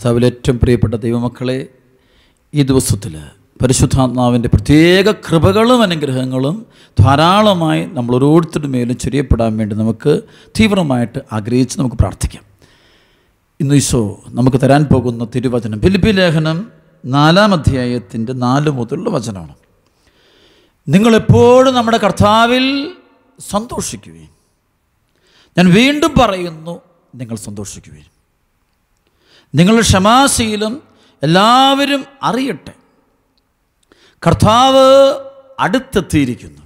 കർത്താവിലെ ഏറ്റവും പ്രിയപ്പെട്ട ദൈവമക്കളെ ഈ ദിവസത്തിൽ പരിശുദ്ധാത്മാവിൻ്റെ പ്രത്യേക കൃപകളും അനുഗ്രഹങ്ങളും ധാരാളമായി നമ്മൾ ഓരോരുത്തരുടെ മേലും ചെറിയപ്പെടാൻ വേണ്ടി നമുക്ക് തീവ്രമായിട്ട് ആഗ്രഹിച്ച് നമുക്ക് പ്രാർത്ഥിക്കാം ഇന്ന് ഈശോ നമുക്ക് തരാൻ പോകുന്ന തിരുവചനം ഫിലിപ്പി ലേഖനം നാലാം അധ്യായത്തിൻ്റെ നാല് മുതലുള്ള വചനമാണ് നിങ്ങളെപ്പോഴും നമ്മുടെ കർത്താവിൽ സന്തോഷിക്കുകയും ഞാൻ വീണ്ടും പറയുന്നു നിങ്ങൾ സന്തോഷിക്കുകയും നിങ്ങളുടെ ക്ഷമാശീലം എല്ലാവരും അറിയട്ടെ കർത്താവ് അടുത്തെത്തിയിരിക്കുന്നു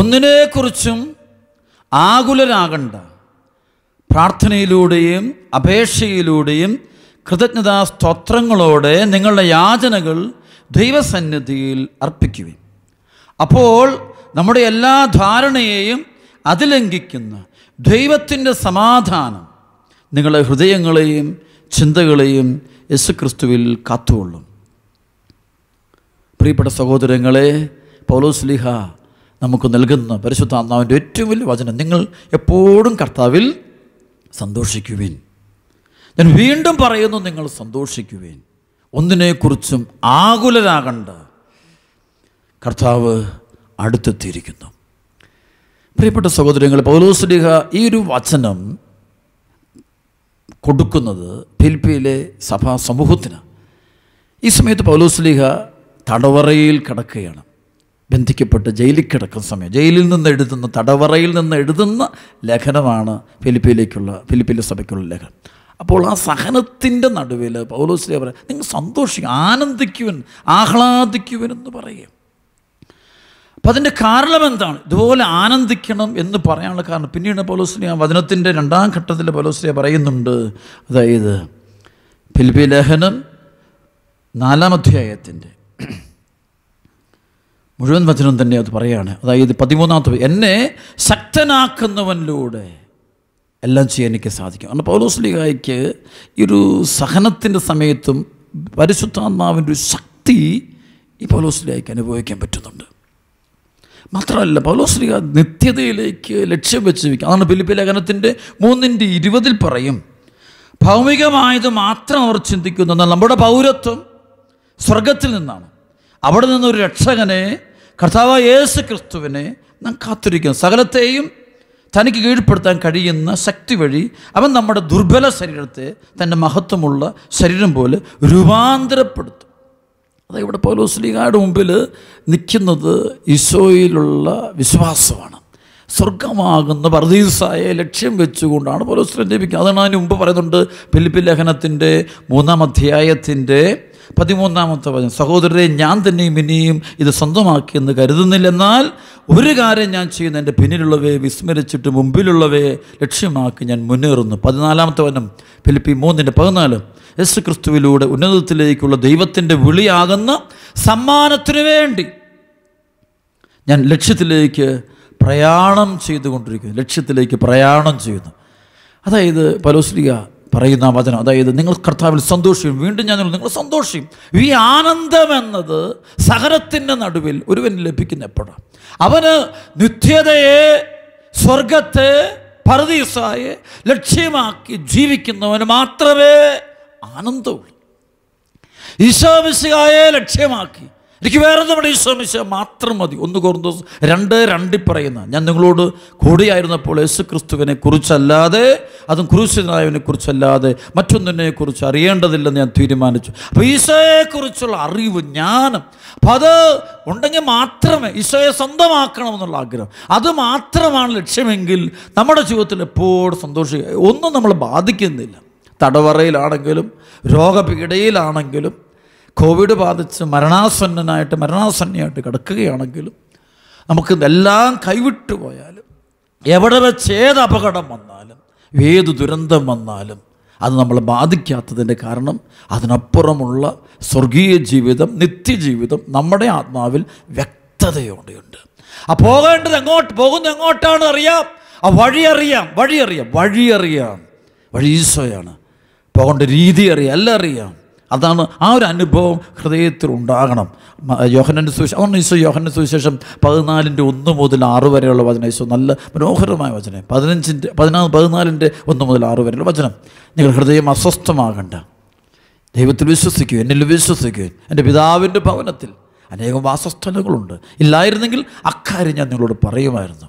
ഒന്നിനെക്കുറിച്ചും ആകുലരാകണ്ട പ്രാർത്ഥനയിലൂടെയും അപേക്ഷയിലൂടെയും കൃതജ്ഞതാ സ്തോത്രങ്ങളോടെ നിങ്ങളുടെ യാചനകൾ ദൈവസന്നിധിയിൽ അർപ്പിക്കുകയും അപ്പോൾ നമ്മുടെ എല്ലാ ധാരണയെയും അതിലംഘിക്കുന്ന ദൈവത്തിൻ്റെ സമാധാനം നിങ്ങളുടെ ഹൃദയങ്ങളെയും ചിന്തകളെയും യേശുക്രിസ്തുവിൽ കാത്തുകൊള്ളും പ്രിയപ്പെട്ട സഹോദരങ്ങളെ പൗലോസ്ലിഹ നമുക്ക് നൽകുന്ന പരിശുദ്ധ അന്നാവിൻ്റെ ഏറ്റവും വലിയ വചനം നിങ്ങൾ എപ്പോഴും കർത്താവിൽ സന്തോഷിക്കുവിൻ ഞാൻ വീണ്ടും പറയുന്നു നിങ്ങൾ സന്തോഷിക്കുവിൻ ഒന്നിനെക്കുറിച്ചും ആകുലരാകണ്ട കർത്താവ് അടുത്തെത്തിയിരിക്കുന്നു പ്രിയപ്പെട്ട സഹോദരങ്ങൾ പൗലോസ്ലിഹ ഈ ഒരു വചനം കൊടുക്കുന്നത് ഫിലിപ്പിയിലെ സഭാ സമൂഹത്തിന് ഈ സമയത്ത് പൗലോസ്ലിഹ തടവറയിൽ കിടക്കുകയാണ് ബന്ധിക്കപ്പെട്ട് ജയിലിൽ കിടക്കുന്ന സമയം ജയിലിൽ നിന്ന് എഴുതുന്ന തടവറയിൽ നിന്ന് എഴുതുന്ന ലേഖനമാണ് ഫിലിപ്പിയിലേക്കുള്ള ഫിലിപ്പിയിലെ സഭയ്ക്കുള്ള ലേഖനം അപ്പോൾ ആ സഹനത്തിൻ്റെ നടുവിൽ പൗലോസ്ലിഹ പറയാം നിങ്ങൾ സന്തോഷിക്കും ആനന്ദിക്കുവൻ ആഹ്ലാദിക്കുവൻ എന്ന് പറയുക അപ്പം അതിൻ്റെ കാരണം എന്താണ് ഇതുപോലെ ആനന്ദിക്കണം എന്ന് പറയാനുള്ള കാരണം പിന്നീട് പൗലോസ്ലിയ വചനത്തിൻ്റെ രണ്ടാം ഘട്ടത്തിൽ പൗലോസ്ലിയ പറയുന്നുണ്ട് അതായത് ഫിലിപ്പി ലേഖനം നാലാം അധ്യായത്തിൻ്റെ മുഴുവൻ വചനം തന്നെ അത് പറയാണ് അതായത് പതിമൂന്നാമത്തെ എന്നെ ശക്തനാക്കുന്നവനിലൂടെ എല്ലാം ചെയ്യാൻ എനിക്ക് സാധിക്കും കാരണം പൗലോസ് ഈ ഒരു സഹനത്തിൻ്റെ സമയത്തും പരിശുദ്ധാത്മാവിൻ്റെ ഒരു ശക്തി ഈ പൗലോസ് അനുഭവിക്കാൻ പറ്റുന്നുണ്ട് മാത്രമല്ല പൗലോശ്രീക നിത്യതയിലേക്ക് ലക്ഷ്യം വെച്ച് വയ്ക്കുക അതാണ് ഫിലിപ്പി ലേഖനത്തിൻ്റെ മൂന്നിൻ്റെ ഇരുപതിൽ പറയും ഭൗമികമായത് മാത്രം അവർ ചിന്തിക്കുന്നു എന്നാൽ നമ്മുടെ പൗരത്വം സ്വർഗത്തിൽ നിന്നാണ് അവിടെ നിന്നൊരു രക്ഷകനെ കർത്താവ് യേശു ക്രിസ്തുവിനെ നാം കാത്തിരിക്കുന്നു സകലത്തെയും തനിക്ക് കീഴ്പ്പെടുത്താൻ കഴിയുന്ന ശക്തി വഴി അവൻ നമ്മുടെ ദുർബല ശരീരത്തെ തൻ്റെ മഹത്വമുള്ള ശരീരം പോലെ രൂപാന്തരപ്പെടുത്തും അത് ഇവിടെ പൗലോസ്ലിങ്ങാട് മുമ്പിൽ നിൽക്കുന്നത് ഈശോയിലുള്ള വിശ്വാസമാണ് സ്വർഗമാകുന്ന പർദീസായ ലക്ഷ്യം വെച്ചുകൊണ്ടാണ് പൗലോസ്ലിൻ ലഭിക്കുന്നത് അതാണ് അതിന് മുമ്പ് പറയുന്നുണ്ട് ഫിലിപ്പിൻ ലേഖനത്തിൻ്റെ മൂന്നാം അധ്യായത്തിൻ്റെ പതിമൂന്നാമത്തെ വചനം സഹോദരരെ ഞാൻ തന്നെയും ഇനിയും ഇത് സ്വന്തമാക്കി എന്ന് കരുതുന്നില്ലെന്നാൽ ഒരു കാര്യം ഞാൻ ചെയ്യുന്ന എൻ്റെ പിന്നിലുള്ളവയെ വിസ്മരിച്ചിട്ട് മുമ്പിലുള്ളവയെ ലക്ഷ്യമാക്കി ഞാൻ മുന്നേറുന്നു പതിനാലാമത്തെ വനം ഫിലിപ്പി മൂന്നിൻ്റെ പതിനാല് യേശു ക്രിസ്തുവിലൂടെ ഉന്നതത്തിലേക്കുള്ള ദൈവത്തിൻ്റെ വിളിയാകുന്ന സമ്മാനത്തിനു വേണ്ടി ഞാൻ ലക്ഷ്യത്തിലേക്ക് പ്രയാണം ചെയ്തുകൊണ്ടിരിക്കുന്നു ലക്ഷ്യത്തിലേക്ക് പ്രയാണം ചെയ്യുന്നു അതായത് പലോസ്ലിക പറയുന്ന വചനം അതായത് നിങ്ങൾ കർത്താവിൽ സന്തോഷിക്കും വീണ്ടും ഞാൻ നിങ്ങൾ സന്തോഷിക്കും ഈ ആനന്ദം എന്നത് സഹനത്തിൻ്റെ നടുവിൽ ഒരുവൻ ലഭിക്കുന്ന എപ്പോഴാണ് അവന് നിത്യതയെ സ്വർഗത്തെ പരദീസായെ ലക്ഷ്യമാക്കി ജീവിക്കുന്നവന് മാത്രമേ ആനന്ദമുള്ളൂ ഈശോമിശികായെ ലക്ഷ്യമാക്കി എനിക്ക് വേറെ നമ്മുടെ ശ്രമിച്ചാൽ മാത്രം മതി ഒന്ന് കോർന്തോസ് രണ്ട് രണ്ടിൽ പറയുന്ന ഞാൻ നിങ്ങളോട് കൂടിയായിരുന്നപ്പോൾ യേശു ക്രിസ്തുവിനെ കുറിച്ചല്ലാതെ അതും ക്രൂശിതനായവനെ കുറിച്ചല്ലാതെ മറ്റൊന്നിനെ കുറിച്ച് അറിയേണ്ടതില്ലെന്ന് ഞാൻ തീരുമാനിച്ചു അപ്പോൾ ഈശോയെക്കുറിച്ചുള്ള അറിവ് ജ്ഞാനം അപ്പം അത് ഉണ്ടെങ്കിൽ മാത്രമേ ഈശോയെ സ്വന്തമാക്കണമെന്നുള്ള ആഗ്രഹം അത് മാത്രമാണ് ലക്ഷ്യമെങ്കിൽ നമ്മുടെ ജീവിതത്തിൽ എപ്പോഴും സന്തോഷിക്കുക ഒന്നും നമ്മളെ ബാധിക്കുന്നില്ല തടവറയിലാണെങ്കിലും രോഗപീഠയിലാണെങ്കിലും കോവിഡ് ബാധിച്ച് മരണാസന്നനായിട്ട് മരണാസന്നയായിട്ട് കിടക്കുകയാണെങ്കിലും നമുക്ക് ഇതെല്ലാം കൈവിട്ടു പോയാലും എവിടെ വെച്ച് ഏത് അപകടം വന്നാലും ഏത് ദുരന്തം വന്നാലും അത് നമ്മൾ ബാധിക്കാത്തതിൻ്റെ കാരണം അതിനപ്പുറമുള്ള സ്വർഗീയ ജീവിതം നിത്യജീവിതം നമ്മുടെ ആത്മാവിൽ വ്യക്തതയോടെയുണ്ട് ആ പോകേണ്ടത് എങ്ങോട്ട് പോകുന്നത് എങ്ങോട്ടാണ് അറിയാം ആ വഴി അറിയാം വഴിയറിയാം അറിയാം വഴി ഈശോയാണ് പോകേണ്ട രീതി അറിയാം എല്ലാം അറിയാം അതാണ് ആ ഒരു അനുഭവം ഹൃദയത്തിൽ ഉണ്ടാകണം യോഹനൻ്റെ സുവിശേഷം അതുകൊണ്ട് ഈശോ യോഹനൻ്റെ സുവിശേഷം പതിനാലിൻ്റെ ഒന്ന് മുതൽ ആറ് വരെയുള്ള വചനം ഈശോ നല്ല മനോഹരമായ വചനം പതിനഞ്ചിൻ്റെ പതിനാറ് പതിനാലിൻ്റെ ഒന്ന് മുതൽ ആറ് വരെയുള്ള വചനം നിങ്ങൾ ഹൃദയം അസ്വസ്ഥമാകണ്ട ദൈവത്തിൽ വിശ്വസിക്കൂ എന്നിൽ വിശ്വസിക്കൂ എൻ്റെ പിതാവിൻ്റെ ഭവനത്തിൽ അനേകം വാസസ്ഥലങ്ങളുണ്ട് ഇല്ലായിരുന്നെങ്കിൽ അക്കാര്യം ഞാൻ നിങ്ങളോട് പറയുമായിരുന്നു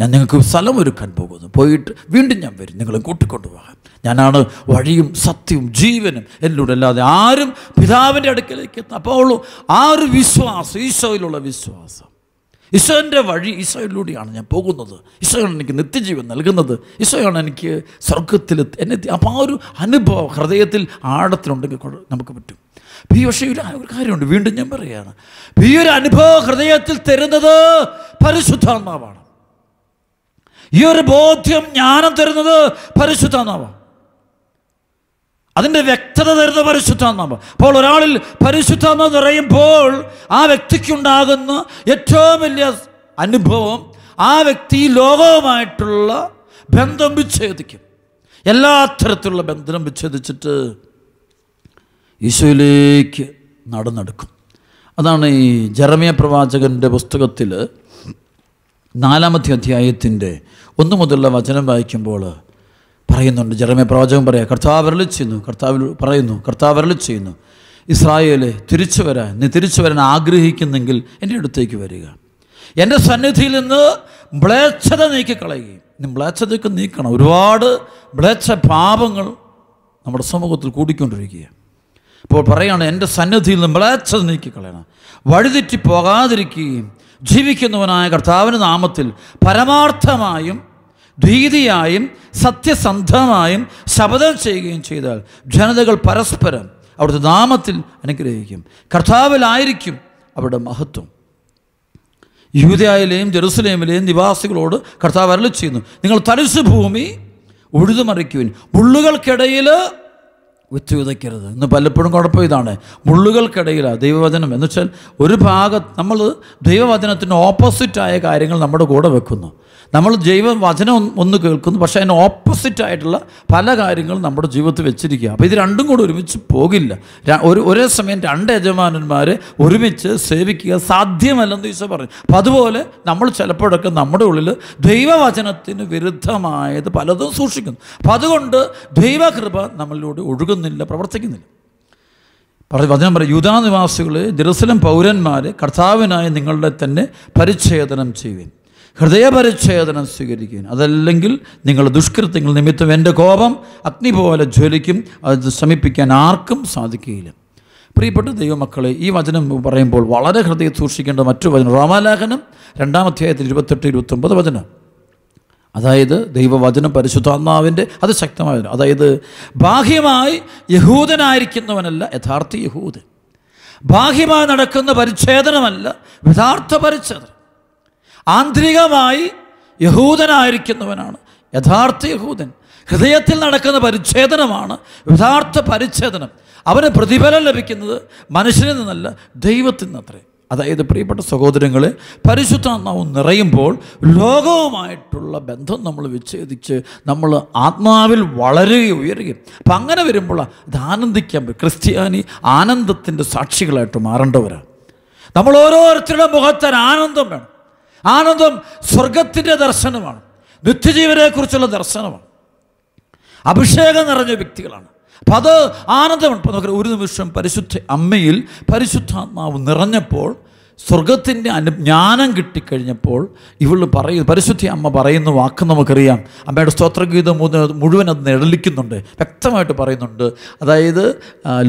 ഞാൻ നിങ്ങൾക്ക് സ്ഥലം ഒരുക്കാൻ പോകുന്നു പോയിട്ട് വീണ്ടും ഞാൻ വരും നിങ്ങളെ കൂട്ടിക്കൊണ്ടുപോകാം ഞാനാണ് വഴിയും സത്യവും ജീവനും എന്നോട് അല്ലാതെ ആരും പിതാവിൻ്റെ അടുക്കലേക്ക് എത്തും അപ്പോൾ ആ ഒരു വിശ്വാസം ഈശോയിലുള്ള വിശ്വാസം ഈശോൻ്റെ വഴി ഈശോയിലൂടെയാണ് ഞാൻ പോകുന്നത് ഈശോയാണ് എനിക്ക് നിത്യജീവൻ നൽകുന്നത് ഈശോയാണ് എനിക്ക് സ്വർഗത്തിൽ എന്നെ അപ്പോൾ ആ ഒരു അനുഭവം ഹൃദയത്തിൽ ആഴത്തിലുണ്ടെങ്കിൽ നമുക്ക് പറ്റും ഈ പക്ഷേ ഒരു ഒരു കാര്യമുണ്ട് വീണ്ടും ഞാൻ പറയുകയാണ് ഈ ഒരു അനുഭവം ഹൃദയത്തിൽ തരുന്നത് പരിശുദ്ധാത്മാവാണ് ഈ ഒരു ബോധ്യം ജ്ഞാനം തരുന്നത് പരിശുദ്ധാന്നാവാം അതിൻ്റെ വ്യക്തത തരുന്ന പരിശുദ്ധാത്മാവ് അപ്പോൾ ഒരാളിൽ പരിശുദ്ധാത്മാവ് നിറയുമ്പോൾ ആ വ്യക്തിക്കുണ്ടാകുന്ന ഏറ്റവും വലിയ അനുഭവം ആ വ്യക്തി ലോകവുമായിട്ടുള്ള ബന്ധം വിച്ഛേദിക്കും എല്ലാ തരത്തിലുള്ള ബന്ധനം വിച്ഛേദിച്ചിട്ട് ഈശോയിലേക്ക് നടന്നെടുക്കും അതാണ് ഈ ജർമിയ പ്രവാചകൻ്റെ പുസ്തകത്തിൽ നാലാമത്തെ അധ്യായത്തിൻ്റെ ഒന്നു മുതലുള്ള വചനം വായിക്കുമ്പോൾ പറയുന്നുണ്ട് ജറമെ പ്രവാചകൻ പറയാം കർത്താവ് അരളി ചെയ്യുന്നു കർത്താവ് പറയുന്നു കർത്താവ് അരളി ചെയ്യുന്നു ഇസ്രായേലെ തിരിച്ചു വരാൻ നീ തിരിച്ചു വരാൻ ആഗ്രഹിക്കുന്നെങ്കിൽ എൻ്റെ അടുത്തേക്ക് വരിക എൻ്റെ സന്നിധിയിൽ നിന്ന് മ്ലേച്ഛത നീക്കിക്കളയുകയും മ്ലേച്ഛതയൊക്കെ നീക്കണം ഒരുപാട് മ്ലേച്ഛ പാപങ്ങൾ നമ്മുടെ സമൂഹത്തിൽ കൂടിക്കൊണ്ടിരിക്കുക അപ്പോൾ പറയുകയാണ് എൻ്റെ സന്നിധിയിൽ നിന്ന് മ്ലേച്ഛത നീക്കിക്കളയണം വഴിതെറ്റി പോകാതിരിക്കുകയും ജീവിക്കുന്നവനായ കർത്താവിന് നാമത്തിൽ പരമാർത്ഥമായും ധീതിയായും സത്യസന്ധമായും ശപഥം ചെയ്യുകയും ചെയ്താൽ ജനതകൾ പരസ്പരം അവിടുത്തെ നാമത്തിൽ അനുഗ്രഹിക്കും കർത്താവിലായിരിക്കും അവരുടെ മഹത്വം യൂതയായിലെയും ജെറുസലേമിലെയും നിവാസികളോട് കർത്താവ് അരളി ചെയ്യുന്നു നിങ്ങൾ തരിശു ഭൂമി ഉഴുതുമറിക്കുവിൻ ഉള്ളുകൾക്കിടയിൽ വിത്ത് വിതയ്ക്കരുത് ഇന്ന് പലപ്പോഴും കുഴപ്പം ഇതാണ് മുള്ളുകൾക്കിടയിലാണ് ദൈവവചനം എന്നുവെച്ചാൽ ഒരു ഭാഗത്ത് നമ്മൾ ദൈവവചനത്തിന് ഓപ്പോസിറ്റായ കാര്യങ്ങൾ നമ്മുടെ കൂടെ വെക്കുന്നു നമ്മൾ ദൈവവചനം ഒന്ന് കേൾക്കുന്നു പക്ഷേ അതിന് ഓപ്പോസിറ്റ് ആയിട്ടുള്ള പല കാര്യങ്ങളും നമ്മുടെ ജീവിതത്തിൽ വെച്ചിരിക്കുക അപ്പോൾ ഇത് രണ്ടും കൂടെ ഒരുമിച്ച് പോകില്ല ഒരു ഒരേ സമയം രണ്ട് യജമാനന്മാരെ ഒരുമിച്ച് സേവിക്കുക സാധ്യമല്ലെന്ന് ഈശോ പറഞ്ഞു അപ്പം അതുപോലെ നമ്മൾ ചിലപ്പോഴൊക്കെ നമ്മുടെ ഉള്ളിൽ ദൈവവചനത്തിന് വിരുദ്ധമായത് പലതും സൂക്ഷിക്കുന്നു അപ്പം അതുകൊണ്ട് ദൈവകൃപ നമ്മളിലൂടെ ഒഴുകുന്നില്ല പ്രവർത്തിക്കുന്നില്ല പറഞ്ഞു വചനം പറയും യൂതാനിവാസികളെ ജെറുസലം പൗരന്മാരെ കർത്താവിനായി നിങ്ങളുടെ തന്നെ പരിച്ഛേദനം ചെയ്യുവേൻ ഹൃദയപരിച്ഛേദനം സ്വീകരിക്കുക അതല്ലെങ്കിൽ നിങ്ങൾ ദുഷ്കൃത്യങ്ങൾ നിമിത്തം എൻ്റെ കോപം അഗ്നി പോലെ ജ്വലിക്കും അത് ശമിപ്പിക്കാൻ ആർക്കും സാധിക്കുകയില്ല പ്രിയപ്പെട്ട ദൈവമക്കളെ ഈ വചനം പറയുമ്പോൾ വളരെ ഹൃദയം സൂക്ഷിക്കേണ്ട മറ്റു വചനം റോമാലേഖനം രണ്ടാം അധ്യായത്തിൽ ഇരുപത്തെട്ട് ഇരുപത്തൊമ്പത് വചനം അതായത് ദൈവവചനം പരിശുദ്ധാത്മാവിൻ്റെ അത് ശക്തമായ അതായത് ബാഹ്യമായി യഹൂദനായിരിക്കുന്നവനല്ല യഥാർത്ഥ യഹൂദൻ ബാഹ്യമായി നടക്കുന്ന പരിച്ഛേദനമല്ല യഥാർത്ഥ പരിച്ഛേദനം ആന്തരികമായി യഹൂദനായിരിക്കുന്നവനാണ് യഥാർത്ഥ യഹൂദൻ ഹൃദയത്തിൽ നടക്കുന്ന പരിച്ഛേദനമാണ് യഥാർത്ഥ പരിച്ഛേദനം അവന് പ്രതിഫലം ലഭിക്കുന്നത് മനുഷ്യനിൽ നിന്നല്ല ദൈവത്തിൽ നിന്നത്രേ അതായത് പ്രിയപ്പെട്ട സഹോദരങ്ങളെ പരിശുദ്ധാത്മാവ് നിറയുമ്പോൾ ലോകവുമായിട്ടുള്ള ബന്ധം നമ്മൾ വിച്ഛേദിച്ച് നമ്മൾ ആത്മാവിൽ വളരുകയും ഉയരുകയും അപ്പം അങ്ങനെ വരുമ്പോൾ അത് ആനന്ദിക്കാൻ പറ്റും ക്രിസ്ത്യാനി ആനന്ദത്തിൻ്റെ സാക്ഷികളായിട്ട് മാറേണ്ടവരാണ് നമ്മൾ ഓരോരുത്തരുടെ മുഖത്തൊരു ആനന്ദം വേണം ആനന്ദം സ്വർഗത്തിൻ്റെ ദർശനമാണ് നിത്യജീവനെക്കുറിച്ചുള്ള ദർശനമാണ് അഭിഷേകം നിറഞ്ഞ വ്യക്തികളാണ് അപ്പം അത് ആനന്ദമാണ് ഇപ്പോൾ നോക്കുക ഒരു നിമിഷം പരിശുദ്ധ അമ്മയിൽ പരിശുദ്ധാത്മാവ് നിറഞ്ഞപ്പോൾ സ്വർഗത്തിൻ്റെ അനു ജ്ഞാനം കിട്ടിക്കഴിഞ്ഞപ്പോൾ ഇവൾ പറയും പരിശുദ്ധി അമ്മ പറയുന്ന വാക്ക് നമുക്കറിയാം അമ്മയുടെ സ്തോത്രഗീതം മുഴുവൻ അത് നിഴലിക്കുന്നുണ്ട് വ്യക്തമായിട്ട് പറയുന്നുണ്ട് അതായത്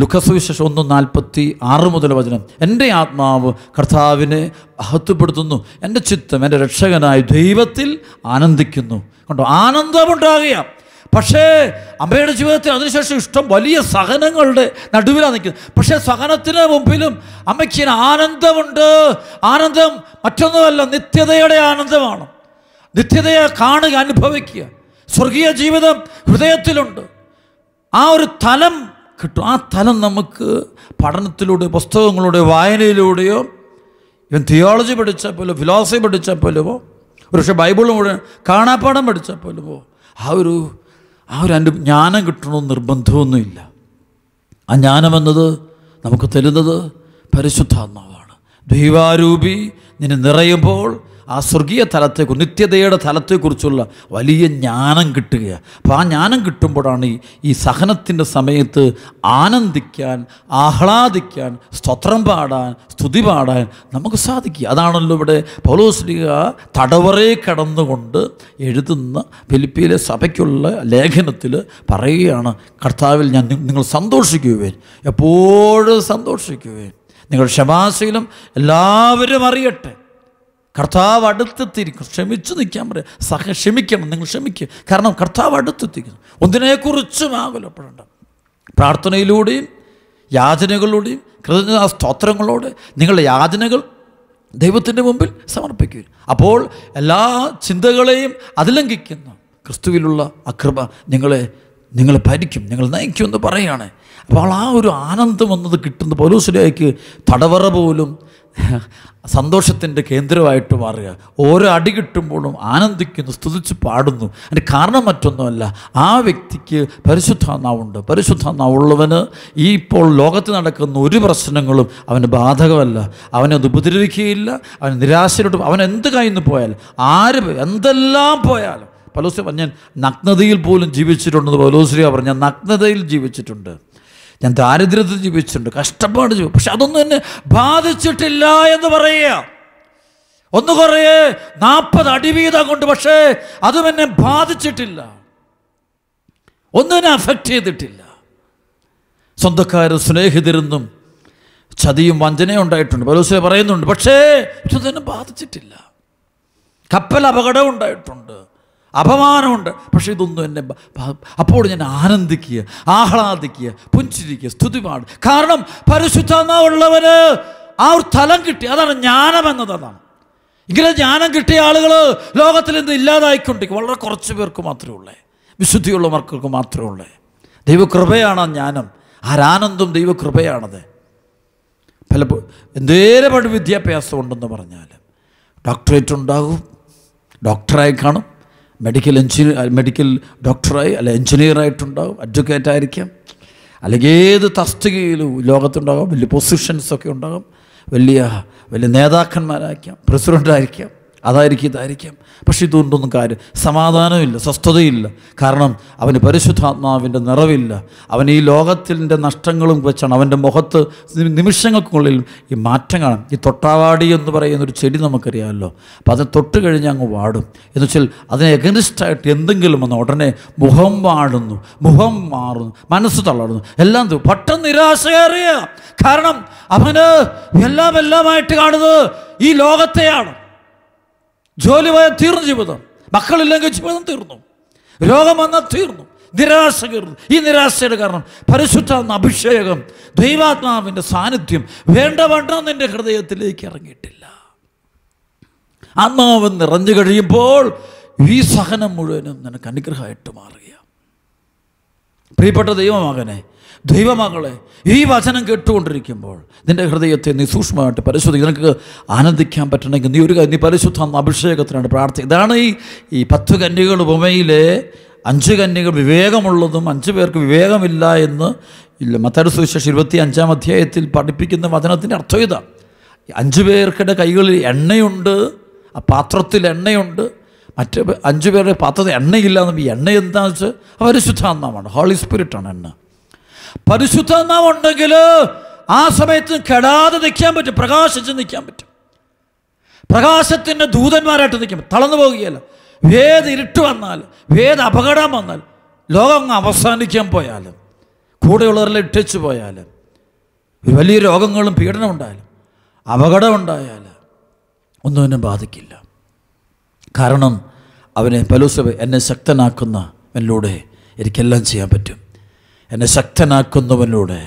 ലുഖസുവിശേഷം ഒന്ന് നാൽപ്പത്തി ആറ് മുതൽ വചനം എൻ്റെ ആത്മാവ് കർത്താവിനെ അഹത്വപ്പെടുത്തുന്നു എൻ്റെ ചിത്തം എൻ്റെ രക്ഷകനായ ദൈവത്തിൽ ആനന്ദിക്കുന്നു കണ്ടോ ആനന്ദമുണ്ടാകുകയാണ് പക്ഷേ അമ്മയുടെ ജീവിതത്തിൽ അതിനുശേഷം ഇഷ്ടം വലിയ സഹനങ്ങളുടെ നടുവിലാണ് നിൽക്കുന്നത് പക്ഷേ സഹനത്തിന് മുമ്പിലും അമ്മയ്ക്ക് ആനന്ദമുണ്ട് ആനന്ദം മറ്റൊന്നുമല്ല നിത്യതയുടെ ആനന്ദമാണ് നിത്യതയെ കാണുക അനുഭവിക്കുക സ്വർഗീയ ജീവിതം ഹൃദയത്തിലുണ്ട് ആ ഒരു തലം കിട്ടും ആ തലം നമുക്ക് പഠനത്തിലൂടെ പുസ്തകങ്ങളുടെ വായനയിലൂടെയോ ഇവൻ തിയോളജി പഠിച്ചാൽ പോലും ഫിലോസഫി പഠിച്ചാൽ പോലുമോ ഒരു പക്ഷേ ബൈബിൾ മുഴുവൻ കാണാപ്പാടം പഠിച്ചാൽ പോലുമോ ആ ഒരു ആ ഒരു അനു ജ്ഞാനം കിട്ടണമെന്ന് നിർബന്ധമൊന്നുമില്ല ആ ജ്ഞാനമെന്നത് നമുക്ക് തരുന്നത് പരിശുദ്ധാത്മാവാണ് ദൈവാരൂപി നിന്നെ നിറയുമ്പോൾ ആ സ്വർഗീയ തലത്തെക്കുറിച്ച് നിത്യതയുടെ തലത്തെക്കുറിച്ചുള്ള വലിയ ജ്ഞാനം കിട്ടുകയാണ് അപ്പോൾ ആ ജ്ഞാനം കിട്ടുമ്പോഴാണ് ഈ ഈ സഹനത്തിൻ്റെ സമയത്ത് ആനന്ദിക്കാൻ ആഹ്ലാദിക്കാൻ സ്തോത്രം പാടാൻ സ്തുതി പാടാൻ നമുക്ക് സാധിക്കുക അതാണല്ലോ ഇവിടെ പൗലോസ്ലിക തടവറെ കടന്നുകൊണ്ട് എഴുതുന്ന ഫിലിപ്പിയിലെ സഭയ്ക്കുള്ള ലേഖനത്തിൽ പറയുകയാണ് കർത്താവിൽ ഞാൻ നിങ്ങൾ സന്തോഷിക്കുകയും എപ്പോഴും സന്തോഷിക്കുകയും നിങ്ങൾ ക്ഷമാശീലം എല്ലാവരും അറിയട്ടെ കർത്താവ് അടുത്തെത്തിയിരിക്കും ക്ഷമിച്ചു നിൽക്കാൻ പറയാം സഹ ക്ഷമിക്കണം നിങ്ങൾ ക്ഷമിക്കുക കാരണം കർത്താവ് അടുത്തെത്തിക്കുന്നു ഒന്നിനെക്കുറിച്ചും ആകുലപ്പെടേണ്ട പ്രാർത്ഥനയിലൂടെയും യാചനകളിലൂടെയും കൃതജ്ഞ സ്തോത്രങ്ങളോടെ നിങ്ങളുടെ യാചനകൾ ദൈവത്തിൻ്റെ മുമ്പിൽ സമർപ്പിക്കുക അപ്പോൾ എല്ലാ ചിന്തകളെയും അതിലംഘിക്കുന്ന ക്രിസ്തുവിലുള്ള അക്രമ നിങ്ങളെ നിങ്ങളെ ഭരിക്കും നിങ്ങൾ നയിക്കുമെന്ന് പറയുകയാണ് അപ്പോൾ ആ ഒരു ആനന്ദം എന്നത് കിട്ടുന്ന പൗലോസിലേക്ക് തടവറ പോലും സന്തോഷത്തിൻ്റെ കേന്ദ്രമായിട്ട് മാറുക ഓരോ അടി കിട്ടുമ്പോഴും ആനന്ദിക്കുന്നു സ്തുതിച്ച് പാടുന്നു അതിൻ്റെ കാരണം മറ്റൊന്നുമല്ല ആ വ്യക്തിക്ക് പരിശുദ്ധാത്മാവുണ്ട് പരിശുദ്ധാത്മാവുള്ളവന് ഈ ഇപ്പോൾ ലോകത്ത് നടക്കുന്ന ഒരു പ്രശ്നങ്ങളും അവന് ബാധകമല്ല അവനെ അത് ഉപദ്രവിക്കുകയില്ല അവൻ നിരാശയിലോട്ട് അവൻ എന്ത് കയ്യിൽ നിന്ന് ആര് എന്തെല്ലാം പോയാലും പലോസ്രി ഞാൻ നഗ്നതയിൽ പോലും ജീവിച്ചിട്ടുണ്ടെന്ന് പലോസ്രിയ പറഞ്ഞ നഗ്നതയിൽ ജീവിച്ചിട്ടുണ്ട് ഞാൻ ദാരിദ്ര്യത്തിൽ ജീവിച്ചിട്ടുണ്ട് കഷ്ടപ്പാട് ജീവിച്ചു പക്ഷെ അതൊന്നും എന്നെ ബാധിച്ചിട്ടില്ല എന്ന് പറയുക ഒന്ന് കുറേ നാൽപ്പത് അടിവീതം കൊണ്ട് പക്ഷേ അതും എന്നെ ബാധിച്ചിട്ടില്ല ഒന്നും എന്നെ അഫക്റ്റ് ചെയ്തിട്ടില്ല സ്വന്തക്കാരും സ്നേഹിതരെന്നും ചതിയും വഞ്ചനയും ഉണ്ടായിട്ടുണ്ട് പലോസിനെ പറയുന്നുണ്ട് പക്ഷേ ഇതൊന്നും ബാധിച്ചിട്ടില്ല കപ്പൽ അപകടം ഉണ്ടായിട്ടുണ്ട് അപമാനമുണ്ട് പക്ഷേ ഇതൊന്നും എന്നെ അപ്പോൾ ഞാൻ ആനന്ദിക്കുക ആഹ്ലാദിക്കുക പുഞ്ചിരിക്കുക സ്തുതിമാണ് കാരണം പരിശുദ്ധാത്മാവുള്ളവന് ആ ഒരു സ്ഥലം കിട്ടി അതാണ് ജ്ഞാനം എന്നത് അതാണ് ഇങ്ങനെ ജ്ഞാനം കിട്ടിയ ആളുകൾ ലോകത്തിൽ ഇന്ന് ഇല്ലാതായിക്കൊണ്ടിരിക്കും വളരെ കുറച്ച് പേർക്ക് മാത്രമേ ഉള്ളേ വിശുദ്ധിയുള്ളവർക്ക് മാത്രമേ ഉള്ളേ ദൈവകൃപയാണ് ആ ജ്ഞാനം ആരാനന്ദം ദൈവകൃപയാണത് പലപ്പോൾ പഠി വിദ്യാഭ്യാസം ഉണ്ടെന്ന് പറഞ്ഞാൽ ഡോക്ടറേറ്റ് ഉണ്ടാകും ഡോക്ടറായി കാണും മെഡിക്കൽ എഞ്ചിനീയർ മെഡിക്കൽ ഡോക്ടറായി അല്ല എഞ്ചിനീയറായിട്ടുണ്ടാകും അഡ്വക്കേറ്റ് ആയിരിക്കാം അല്ലെങ്കിൽ ഏത് തസ്തികയിലും ലോകത്തുണ്ടാകാം വലിയ പൊസിഷൻസൊക്കെ ഉണ്ടാകാം വലിയ വലിയ നേതാക്കന്മാരായിരിക്കാം പ്രസിഡൻ്റായിരിക്കാം അതായിരിക്കും ഇതായിരിക്കാം പക്ഷെ ഇതുകൊണ്ടൊന്നും കാര്യം സമാധാനമില്ല സ്വസ്ഥതയില്ല കാരണം അവന് പരിശുദ്ധാത്മാവിൻ്റെ നിറവില്ല അവൻ ഈ ലോകത്തിൻ്റെ നഷ്ടങ്ങളും വെച്ചാണ് അവൻ്റെ മുഖത്ത് നിമിഷങ്ങൾക്കുള്ളിൽ ഈ മാറ്റം കാണാം ഈ തൊട്ടാവാടി എന്ന് പറയുന്ന ഒരു ചെടി നമുക്കറിയാമല്ലോ അപ്പോൾ അതിനെ തൊട്ട് കഴിഞ്ഞാൽ അങ്ങ് വാടും എന്ന് വെച്ചാൽ അതിനെ എഗനിസ്റ്റായിട്ട് എന്തെങ്കിലും വന്ന് ഉടനെ മുഖം വാടുന്നു മുഖം മാറുന്നു മനസ്സ് തളർന്നു എല്ലാം പട്ടം നിരാശയേറിയ കാരണം അവന് എല്ലാം എല്ലാമായിട്ട് കാണുന്നത് ഈ ലോകത്തെയാണ് ജോലി പോയാൽ തീർന്നു ജീവിതം മക്കളില്ലെങ്കിൽ ജീവിതം തീർന്നു രോഗം വന്നാൽ തീർന്നു നിരാശ കയറുന്നു ഈ നിരാശയുടെ കാരണം പരിശുദ്ധ അഭിഷേകം ദൈവാത്മാവിൻ്റെ സാന്നിധ്യം വേണ്ട വേണ്ട നിൻ്റെ ഹൃദയത്തിലേക്ക് ഇറങ്ങിയിട്ടില്ല ആത്മാവ് നിറഞ്ഞു കഴിയുമ്പോൾ ഈ സഹനം മുഴുവനും നിനക്ക് അനുഗ്രഹമായിട്ട് മാറുക പ്രിയപ്പെട്ട ദൈവമാകനെ ദൈവമകളെ ഈ വചനം കേട്ടുകൊണ്ടിരിക്കുമ്പോൾ നിൻ്റെ ഹൃദയത്തെ നീ സൂക്ഷ്മമായിട്ട് പരിശോധിക്കും നിനക്ക് ആനന്ദിക്കാൻ പറ്റണമെങ്കിൽ നീ ഒരു കാര്യം നീ പരിശുദ്ധ അഭിഷേകത്തിനാണ് പ്രാർത്ഥന ഇതാണ് ഈ ഈ പത്ത് കന്യകൾ ഉപമയിലെ അഞ്ച് കന്യകൾ വിവേകമുള്ളതും അഞ്ച് പേർക്ക് വിവേകമില്ല എന്ന് ഇല്ല മത്തയുടെ സുവിശേഷം ഇരുപത്തി അഞ്ചാം അധ്യായത്തിൽ പഠിപ്പിക്കുന്ന വചനത്തിൻ്റെ അർത്ഥം ഇതാണ് അഞ്ച് പേർക്കിടെ കൈകളിൽ എണ്ണയുണ്ട് ആ പാത്രത്തിൽ എണ്ണയുണ്ട് മറ്റ് അഞ്ച് പേരുടെ പാത്രത്തിൽ എണ്ണയില്ല എന്ന് ഈ എണ്ണ എന്താണെന്ന് വെച്ചാൽ ശുദ്ധാന്തമാണ് ഹോളി സ്പിരിറ്റാണ് എണ്ണ പരിശുദ്ധാത്മാവുണ്ടെങ്കിൽ ആ സമയത്ത് കെടാതെ നിൽക്കാൻ പറ്റും പ്രകാശിച്ച് നിൽക്കാൻ പറ്റും പ്രകാശത്തിൻ്റെ ദൂതന്മാരായിട്ട് നിൽക്കും തളർന്നു പോകുകയല്ല വേദ ഇരുട്ട് വന്നാൽ വേദ അപകടം വന്നാൽ ലോകം അങ്ങ് അവസാനിക്കാൻ പോയാലും കൂടെയുള്ളവരെല്ലാം ഇട്ടിച്ചു പോയാലും വലിയ രോഗങ്ങളും പീഡനം ഉണ്ടായാലും അപകടം ഉണ്ടായാൽ ഒന്നും എന്നെ ബാധിക്കില്ല കാരണം അവനെ പലൂസഭ എന്നെ എന്നിലൂടെ എനിക്കെല്ലാം ചെയ്യാൻ പറ്റും എന്നെ ശക്തനാക്കുന്നവനിലൂടെ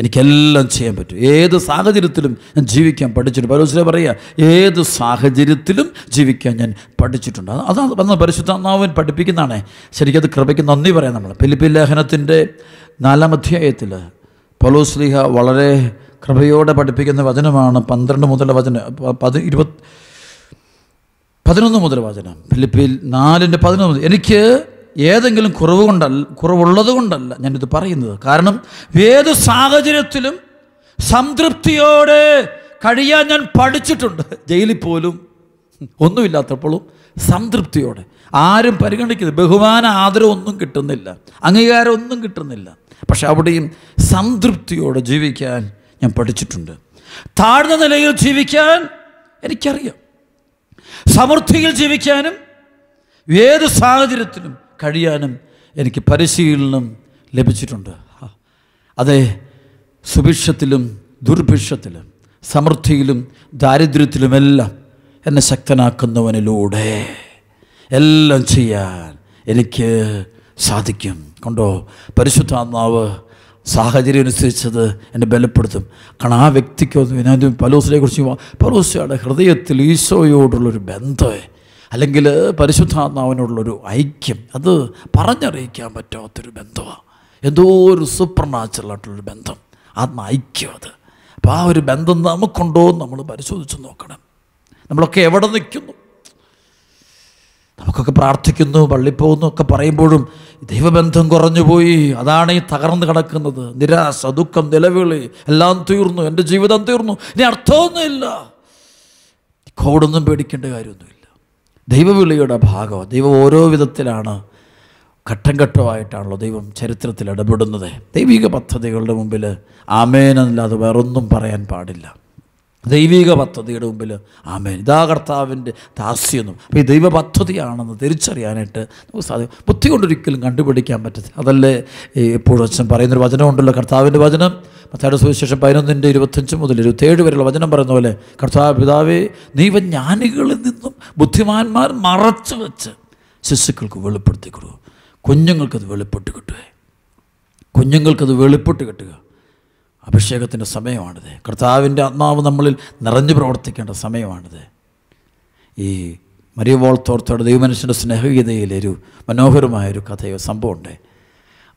എനിക്കെല്ലാം ചെയ്യാൻ പറ്റും ഏത് സാഹചര്യത്തിലും ഞാൻ ജീവിക്കാൻ പഠിച്ചിട്ടുണ്ട് പരോസിലെ പറയുക ഏത് സാഹചര്യത്തിലും ജീവിക്കാൻ ഞാൻ പഠിച്ചിട്ടുണ്ട് അത് വന്ന പരിശുദ്ധാത്മാവൻ പഠിപ്പിക്കുന്നതാണ് ശരിക്കും അത് കൃപയ്ക്ക് നന്ദി പറയാം നമ്മൾ ഫിലിപ്പി ലേഖനത്തിൻ്റെ നാലാം അധ്യായത്തിൽ പലോസ്ലിഹ വളരെ കൃപയോടെ പഠിപ്പിക്കുന്ന വചനമാണ് പന്ത്രണ്ട് മുതൽ വചനം പതി ഇരുപത് പതിനൊന്ന് മുതൽ വചനം ഫിലിപ്പിൽ നാലിൻ്റെ പതിനൊന്ന് എനിക്ക് ഏതെങ്കിലും കുറവ് കൊണ്ടല്ല കുറവുള്ളത് കൊണ്ടല്ല ഞാനിത് പറയുന്നത് കാരണം ഏത് സാഹചര്യത്തിലും സംതൃപ്തിയോടെ കഴിയാൻ ഞാൻ പഠിച്ചിട്ടുണ്ട് ജയിലിൽ പോലും ഒന്നുമില്ലാത്തപ്പോഴും സംതൃപ്തിയോടെ ആരും പരിഗണിക്കുന്നത് ബഹുമാന ആദരം ഒന്നും കിട്ടുന്നില്ല അംഗീകാരമൊന്നും ഒന്നും കിട്ടുന്നില്ല പക്ഷെ അവിടെയും സംതൃപ്തിയോടെ ജീവിക്കാൻ ഞാൻ പഠിച്ചിട്ടുണ്ട് താഴ്ന്ന നിലയിൽ ജീവിക്കാൻ എനിക്കറിയാം സമൃദ്ധിയിൽ ജീവിക്കാനും ഏത് സാഹചര്യത്തിലും കഴിയാനും എനിക്ക് പരിശീലനം ലഭിച്ചിട്ടുണ്ട് അതെ സുഭിക്ഷത്തിലും ദുർഭിക്ഷത്തിലും സമൃദ്ധിയിലും ദാരിദ്ര്യത്തിലുമെല്ലാം എന്നെ ശക്തനാക്കുന്നവനിലൂടെ എല്ലാം ചെയ്യാൻ എനിക്ക് സാധിക്കും കണ്ടോ പരിശുദ്ധാത്മാവ് സാഹചര്യം അനുസരിച്ചത് എന്നെ ബലപ്പെടുത്തും കാരണം ആ വ്യക്തിക്ക് ഞാൻ പലോസിനെ കുറിച്ച് പലോസയുടെ ഹൃദയത്തിൽ ഈശോയോടുള്ളൊരു ബന്ധം അല്ലെങ്കിൽ പരിശുദ്ധാത്മാവിനോടുള്ളൊരു ഐക്യം അത് പറഞ്ഞറിയിക്കാൻ പറ്റാത്തൊരു ബന്ധമാണ് എന്തോ ഒരു സൂപ്പർ ആയിട്ടുള്ളൊരു ബന്ധം ആത്മ ഐക്യം അത് അപ്പോൾ ആ ഒരു ബന്ധം നമുക്കുണ്ടോ എന്ന് നമ്മൾ പരിശോധിച്ച് നോക്കണം നമ്മളൊക്കെ എവിടെ നിൽക്കുന്നു നമുക്കൊക്കെ പ്രാർത്ഥിക്കുന്നു പള്ളി പോകുന്നു ഒക്കെ പറയുമ്പോഴും ദൈവബന്ധം കുറഞ്ഞുപോയി അതാണ് ഈ തകർന്നു കിടക്കുന്നത് നിരാശ ദുഃഖം നിലവിളി എല്ലാം തീർന്നു എൻ്റെ ജീവിതം തീർന്നു ഇനി അർത്ഥമൊന്നുമില്ല കോടൊന്നും പേടിക്കേണ്ട കാര്യമൊന്നുമില്ല ദൈവവിളിയുടെ ഭാഗമാണ് ദൈവം ഓരോ വിധത്തിലാണ് ഘട്ടം ഘട്ടമായിട്ടാണല്ലോ ദൈവം ചരിത്രത്തിൽ ഇടപെടുന്നത് ദൈവിക പദ്ധതികളുടെ മുമ്പിൽ ആമേനല്ലാതെ വേറൊന്നും പറയാൻ പാടില്ല ദൈവിക പദ്ധതിയുടെ മുമ്പിൽ ആമേൻ ഇതാ കർത്താവിൻ്റെ ദാസ്യൊന്നും അപ്പോൾ ഈ ദൈവ പദ്ധതിയാണെന്ന് തിരിച്ചറിയാനായിട്ട് നമുക്ക് സാധിക്കും ബുദ്ധി കൊണ്ടൊരിക്കലും കണ്ടുപിടിക്കാൻ പറ്റത്തില്ല അതല്ലേ ഈ എപ്പോഴും അച്ഛൻ പറയുന്നൊരു വചനമുണ്ടല്ലോ കർത്താവിൻ്റെ വചനം മത്തയുടെ സുവിശേഷം പതിനൊന്നിൻ്റെ ഇരുപത്തഞ്ച് മുതൽ ഇരുപത്തേഴ് വരെയുള്ള വചനം പറയുന്ന പോലെ കർത്താവ് പിതാവേ ദൈവജ്ഞാനികളിൽ നിന്നും ബുദ്ധിമാന്മാർ മറച്ചു വെച്ച് ശിശുക്കൾക്ക് വെളിപ്പെടുത്തി കൊടുക്കും കുഞ്ഞുങ്ങൾക്കത് വെളിപ്പെട്ട് കിട്ടുക കുഞ്ഞുങ്ങൾക്കത് വെളിപ്പെട്ട് കിട്ടുക അഭിഷേകത്തിൻ്റെ സമയമാണിത് കർത്താവിൻ്റെ ആത്മാവ് നമ്മളിൽ നിറഞ്ഞു പ്രവർത്തിക്കേണ്ട സമയമാണിത് ഈ മരിയ വോൾത്തോർത്തോടെ ദൈവമനുഷ്യൻ്റെ സ്നേഹഗീതയിലൊരു മനോഹരമായൊരു കഥയോ സംഭവമുണ്ട്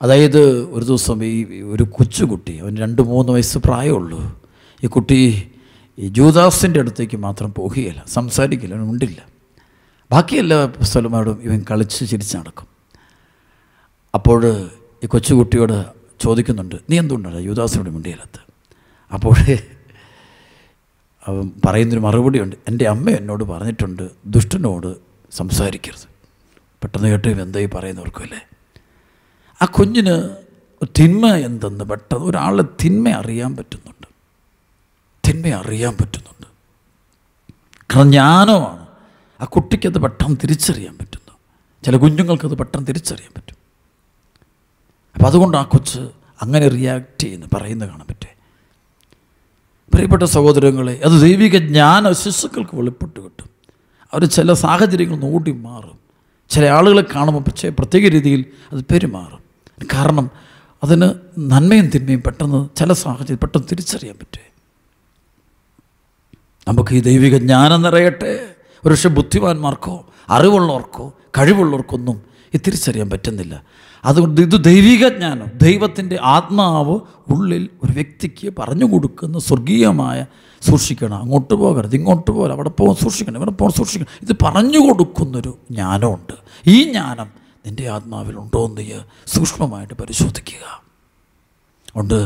അതായത് ഒരു ദിവസം ഈ ഒരു കൊച്ചുകുട്ടി അവൻ രണ്ട് മൂന്ന് വയസ്സ് പ്രായമുള്ളൂ ഈ കുട്ടി ഈ ജൂദാസിൻ്റെ അടുത്തേക്ക് മാത്രം പോകുകയില്ല സംസാരിക്കില്ല ഉണ്ടില്ല ബാക്കി എല്ലാ സ്ഥലമായിട്ടും ഇവൻ കളിച്ച് ചിരിച്ച് നടക്കും അപ്പോൾ ഈ കൊച്ചുകുട്ടിയോട് ചോദിക്കുന്നുണ്ട് നീ എന്തുകൊണ്ടല്ല യുദാസിനോട് മിണ്ടിയിലത്ത് അപ്പോൾ അവൻ പറയുന്നൊരു മറുപടിയുണ്ട് എൻ്റെ അമ്മ എന്നോട് പറഞ്ഞിട്ടുണ്ട് ദുഷ്ടനോട് സംസാരിക്കരുത് പെട്ടെന്ന് കേട്ട് എന്തായി പറയുന്നവർക്കുമല്ലേ ആ കുഞ്ഞിന് തിന്മ എന്തെന്ന് പെട്ടെന്ന് ഒരാളുടെ തിന്മ അറിയാൻ പറ്റുന്നു തിന്മ അറിയാൻ പറ്റുന്നുണ്ട് കാരണം ജ്ഞാനമാണ് ആ കുട്ടിക്കത് പെട്ടെന്ന് തിരിച്ചറിയാൻ പറ്റുന്നു ചില കുഞ്ഞുങ്ങൾക്കത് പെട്ടെന്ന് തിരിച്ചറിയാൻ പറ്റും അപ്പോൾ അതുകൊണ്ട് ആ കൊച്ച് അങ്ങനെ റിയാക്ട് ചെയ്യുന്നു പറയുന്നത് കാണാൻ പറ്റേ പ്രിയപ്പെട്ട സഹോദരങ്ങളെ അത് ദൈവിക ജ്ഞാന ശിശുക്കൾക്ക് വെളിപ്പെട്ട് കിട്ടും അവർ ചില സാഹചര്യങ്ങൾ നോടി മാറും ചില ആളുകളെ കാണുമ്പോൾ പക്ഷേ പ്രത്യേക രീതിയിൽ അത് പെരുമാറും കാരണം അതിന് നന്മയും തിന്മയും പെട്ടെന്ന് ചില സാഹചര്യം പെട്ടെന്ന് തിരിച്ചറിയാൻ പറ്റും നമുക്ക് ഈ ദൈവിക ജ്ഞാനം നിറയട്ടെ ഒരുപക്ഷെ ബുദ്ധിമാന്മാർക്കോ അറിവുള്ളവർക്കോ കഴിവുള്ളവർക്കൊന്നും ഇത് തിരിച്ചറിയാൻ പറ്റുന്നില്ല അതുകൊണ്ട് ഇത് ദൈവിക ജ്ഞാനം ദൈവത്തിൻ്റെ ആത്മാവ് ഉള്ളിൽ ഒരു വ്യക്തിക്ക് പറഞ്ഞു കൊടുക്കുന്ന സ്വർഗീയമായ സൂക്ഷിക്കണം അങ്ങോട്ട് പോകരുത് ഇങ്ങോട്ട് പോകരുത് അവിടെ പോകാൻ സൂക്ഷിക്കണം ഇവിടെ പോകാൻ സൂക്ഷിക്കണം ഇത് പറഞ്ഞു കൊടുക്കുന്നൊരു ജ്ഞാനമുണ്ട് ഈ ജ്ഞാനം നിൻ്റെ ആത്മാവിലുണ്ടോ എന്ന് സൂക്ഷ്മമായിട്ട് പരിശോധിക്കുക ഉണ്ട്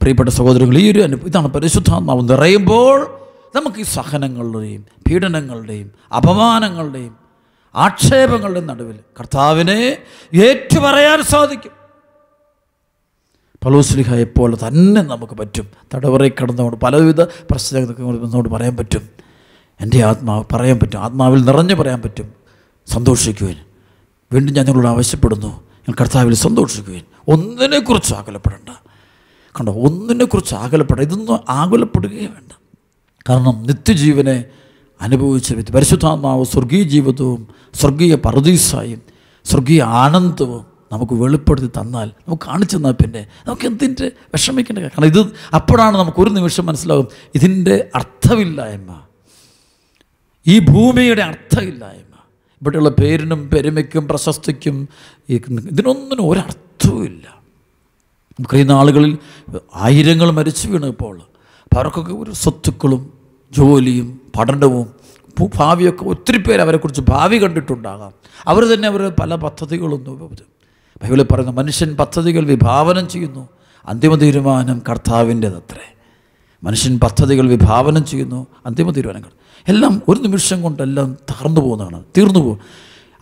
പ്രിയപ്പെട്ട സഹോദരങ്ങൾ ഈ ഒരു അനുഭവം ഇതാണ് പരിശുദ്ധാത്മാവ് നിറയുമ്പോൾ നമുക്ക് ഈ സഹനങ്ങളുടെയും പീഡനങ്ങളുടെയും അപമാനങ്ങളുടെയും ആക്ഷേപങ്ങളുടെയും നടുവിൽ കർത്താവിനെ ഏറ്റുപറയാൻ സാധിക്കും പലോസ്ലിഹയെ പോലെ തന്നെ നമുക്ക് പറ്റും തടവറയിൽ കിടന്നുകൊണ്ട് പലവിധ പ്രശ്നങ്ങൾ നമ്മോട് പറയാൻ പറ്റും എൻ്റെ ആത്മാവ് പറയാൻ പറ്റും ആത്മാവിൽ നിറഞ്ഞു പറയാൻ പറ്റും സന്തോഷിക്കുവാൻ വീണ്ടും ഞാൻ നിങ്ങളോട് ആവശ്യപ്പെടുന്നു നിങ്ങൾ കർത്താവിൽ സന്തോഷിക്കുവാൻ ഒന്നിനെക്കുറിച്ച് ആകലപ്പെടേണ്ട കണ്ടോ ഒന്നിനെക്കുറിച്ച് ആകലപ്പെട ഇതൊന്നും ആകുലപ്പെടുകയേ വേണ്ട കാരണം നിത്യജീവനെ അനുഭവിച്ച വ്യക്തി പരിശുദ്ധാത്മാവ് സ്വർഗീയ ജീവിതവും സ്വർഗീയ പർദീസായും സ്വർഗീയ ആനന്ദവും നമുക്ക് വെളിപ്പെടുത്തി തന്നാൽ നമുക്ക് കാണിച്ചു തന്നാൽ പിന്നെ നമുക്ക് എന്തിൻ്റെ വിഷമിക്കേണ്ട കാരണം ഇത് അപ്പോഴാണ് നമുക്ക് ഒരു നിമിഷം മനസ്സിലാകും ഇതിൻ്റെ അർത്ഥമില്ലായ്മ ഈ ഭൂമിയുടെ അർത്ഥമില്ലായ്മ ഇവിടെയുള്ള പേരിനും പെരുമയ്ക്കും പ്രശസ്തിക്കും ഇതിനൊന്നിനും ഒരർത്ഥവുമില്ല നമുക്കറിയുന്ന ആളുകളിൽ ആയിരങ്ങൾ മരിച്ചു വീണപ്പോൾ അപ്പോൾ അവർക്കൊക്കെ ഒരു സ്വത്തുക്കളും ജോലിയും പഠനവും ഭാവിയൊക്കെ ഒത്തിരി പേര് അവരെക്കുറിച്ച് ഭാവി കണ്ടിട്ടുണ്ടാകാം അവർ തന്നെ അവർ പല പദ്ധതികളൊന്നും ബൈബിളിൽ പറയുന്നു മനുഷ്യൻ പദ്ധതികൾ വിഭാവനം ചെയ്യുന്നു അന്തിമ തീരുമാനം കർത്താവിൻ്റെതത്രേ മനുഷ്യൻ പദ്ധതികൾ വിഭാവനം ചെയ്യുന്നു അന്തിമ തീരുമാനങ്ങൾ എല്ലാം ഒരു നിമിഷം കൊണ്ടെല്ലാം തകർന്നു പോകുന്നതാണ് തീർന്നു പോകും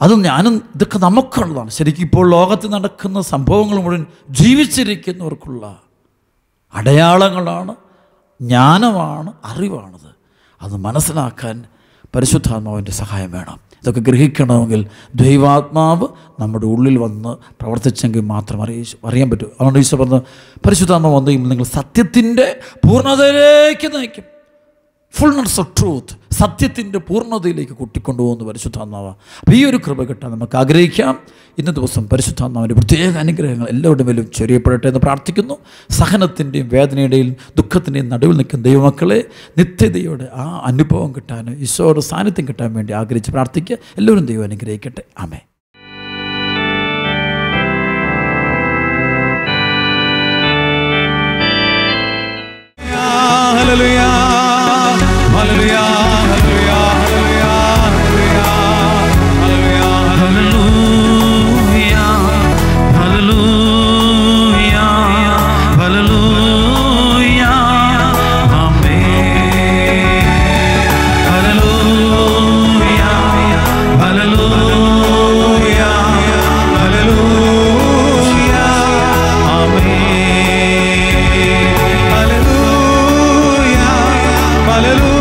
അത് ഞാനും ഇതൊക്കെ നമുക്കുള്ളതാണ് ശരിക്കും ഇപ്പോൾ ലോകത്ത് നടക്കുന്ന സംഭവങ്ങൾ മുഴുവൻ ജീവിച്ചിരിക്കുന്നവർക്കുള്ള അടയാളങ്ങളാണ് ജ്ഞാനമാണ് അറിവാണത് അത് മനസ്സിലാക്കാൻ പരിശുദ്ധാത്മാവിൻ്റെ സഹായം വേണം ഇതൊക്കെ ഗ്രഹിക്കണമെങ്കിൽ ദൈവാത്മാവ് നമ്മുടെ ഉള്ളിൽ വന്ന് പ്രവർത്തിച്ചെങ്കിൽ മാത്രം അറിയി അറിയാൻ പറ്റൂ അതുകൊണ്ട് ഈശോ പറഞ്ഞ് പരിശുദ്ധാത്മാവ് വന്നു കഴിയുമ്പോൾ നിങ്ങൾ സത്യത്തിൻ്റെ പൂർണ്ണതയിലേക്ക് നയിക്കും ഫുൾനെസ് ഓഫ് ട്രൂത്ത് സത്യത്തിൻ്റെ പൂർണ്ണതയിലേക്ക് കൂട്ടിക്കൊണ്ടുപോകുന്നു പരിശുദ്ധാത്മാവ് അപ്പോൾ ഈ ഒരു കൃപ കിട്ടാൻ നമുക്ക് ആഗ്രഹിക്കാം ഇന്ന ദിവസം പരിശുദ്ധാത്മാവിൻ്റെ പ്രത്യേക അനുഗ്രഹങ്ങൾ എല്ലാവരുടെ മേലും ചൊരിയപ്പെടട്ടെ എന്ന് പ്രാർത്ഥിക്കുന്നു സഹനത്തിൻ്റെയും വേദനയുടെയും ദുഃഖത്തിൻ്റെയും നടുവിൽ നിൽക്കുന്ന ദൈവമക്കളെ നിത്യതയോടെ ആ അനുഭവം കിട്ടാൻ ഈശോയുടെ സാന്നിധ്യം കിട്ടാൻ വേണ്ടി ആഗ്രഹിച്ച് പ്രാർത്ഥിക്കുക എല്ലാവരും ദൈവം അനുഗ്രഹിക്കട്ടെ ആമേ Hallelujah. Hallelujah. Hallelujah.